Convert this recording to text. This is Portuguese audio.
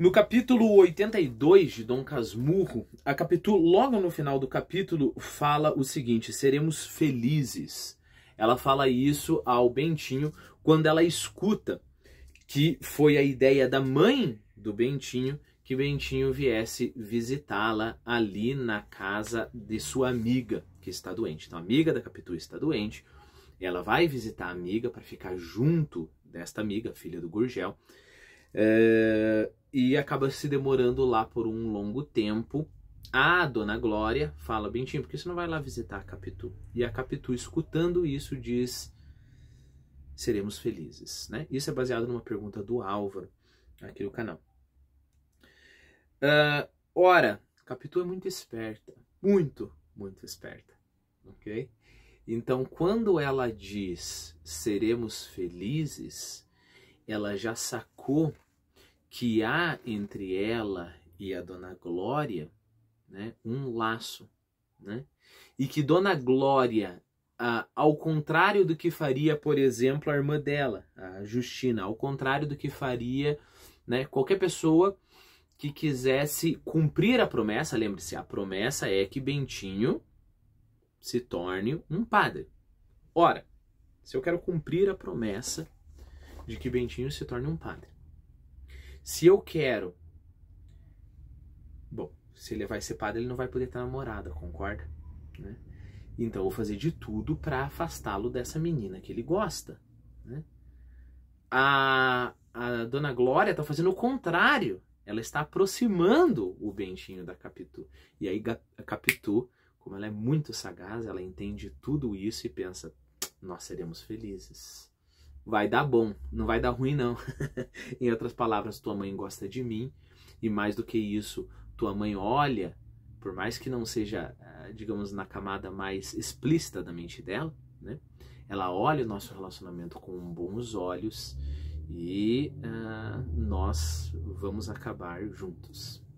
No capítulo 82 de Dom Casmurro, a Capitu, logo no final do capítulo, fala o seguinte: seremos felizes. Ela fala isso ao Bentinho quando ela escuta que foi a ideia da mãe do Bentinho que Bentinho viesse visitá-la ali na casa de sua amiga que está doente. Então, a amiga da Capitu está doente, ela vai visitar a amiga para ficar junto desta amiga, filha do Gurgel é, e acaba se demorando lá por um longo tempo. A dona Glória fala: Bentinho, por que você não vai lá visitar a Capitu? E a Capitu, escutando isso, diz: Seremos felizes. Né? Isso é baseado numa pergunta do Álvaro, aqui no canal. Uh, ora, Capitu é muito esperta. Muito, muito esperta. Ok? Então, quando ela diz seremos felizes, ela já sacou que há entre ela e a Dona Glória né, um laço. Né? E que Dona Glória, ah, ao contrário do que faria, por exemplo, a irmã dela, a Justina, ao contrário do que faria né, qualquer pessoa que quisesse cumprir a promessa, lembre-se, a promessa é que Bentinho se torne um padre. Ora, se eu quero cumprir a promessa, de que Bentinho se torne um padre. Se eu quero. Bom, se ele vai ser padre, ele não vai poder ter namorada, concorda? Né? Então eu vou fazer de tudo para afastá-lo dessa menina que ele gosta. Né? A, a dona Glória tá fazendo o contrário. Ela está aproximando o Bentinho da Capitu. E aí a Capitu, como ela é muito sagaz, ela entende tudo isso e pensa: nós seremos felizes vai dar bom, não vai dar ruim não. em outras palavras, tua mãe gosta de mim e mais do que isso, tua mãe olha, por mais que não seja, ah, digamos, na camada mais explícita da mente dela, né? Ela olha o nosso relacionamento com bons olhos e uh, nós vamos acabar juntos.